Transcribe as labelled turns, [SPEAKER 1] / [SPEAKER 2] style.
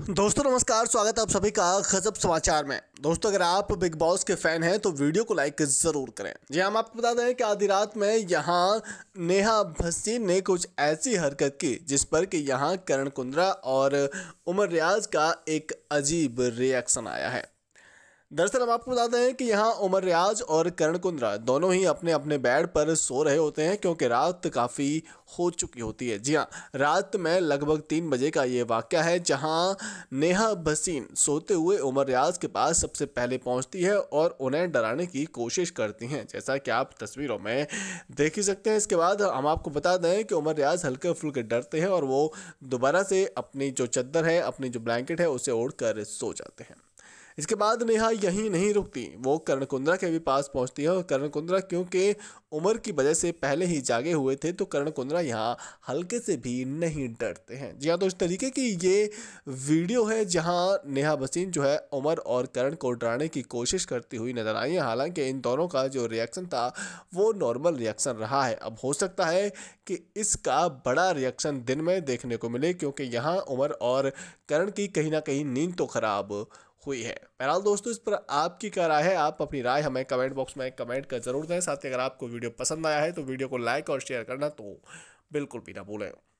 [SPEAKER 1] दोस्तों नमस्कार स्वागत है आप सभी का खजब समाचार में दोस्तों अगर आप बिग बॉस के फैन हैं तो वीडियो को लाइक ज़रूर करें जी हाँ, हम आपको बता दें कि आधी रात में यहाँ नेहा भसी ने कुछ ऐसी हरकत की जिस पर कि यहाँ करण कुंद्रा और उमर रियाज का एक अजीब रिएक्शन आया है दरअसल हम आपको बताते हैं कि यहाँ उमर रियाज और करण कुंद्रा दोनों ही अपने अपने बेड पर सो रहे होते हैं क्योंकि रात काफ़ी हो चुकी होती है जी हाँ रात में लगभग तीन बजे का ये वाक़ है जहाँ नेहा भसीन सोते हुए उमर रियाज के पास सबसे पहले पहुँचती है और उन्हें डराने की कोशिश करती हैं जैसा कि आप तस्वीरों में देख ही सकते हैं इसके बाद हम आपको बता दें कि उमर रियाज हल्के फुल्के डरते हैं और वो दोबारा से अपनी जो चद्दर है अपनी जो ब्लैंकेट है उसे ओढ़ कर सो जाते हैं इसके बाद नेहा यहीं नहीं रुकती वो कर्ण कुंद्रा के भी पास पहुंचती है और कर्ण कुंद्रा क्योंकि उम्र की वजह से पहले ही जागे हुए थे तो कर्ण कुंद्रा यहाँ हल्के से भी नहीं डरते हैं जी हाँ तो इस तरीके की ये वीडियो है जहाँ नेहा बसीन जो है उमर और करण को डराने की कोशिश करती हुई नजर आई है हालांकि इन दोनों का जो रिएक्शन था वो नॉर्मल रिएक्शन रहा है अब हो सकता है कि इसका बड़ा रिएक्शन दिन में देखने को मिले क्योंकि यहाँ उमर और करण की कहीं ना कहीं नींद तो ख़राब हुई है बहरहाल दोस्तों इस पर आपकी क्या राय है आप अपनी राय हमें कमेंट बॉक्स में कमेंट कर जरूर दें साथ ही अगर आपको वीडियो पसंद आया है तो वीडियो को लाइक और शेयर करना तो बिल्कुल भी ना भूलें